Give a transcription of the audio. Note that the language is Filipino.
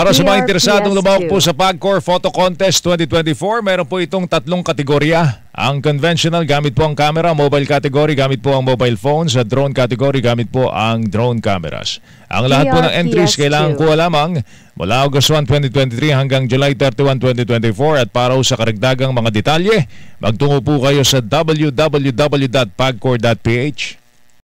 Para sa mga interesadong lumawak po sa PAGCOR Photo Contest 2024, meron po itong tatlong kategorya. Ang conventional gamit po ang camera, mobile category gamit po ang mobile phone, sa drone category gamit po ang drone cameras. Ang lahat po ng entries kailangan kuha lamang mula August 1, 2023 hanggang July 31, 2024 at para sa karagdagang mga detalye, magtungo po kayo sa www.pagcor.ph.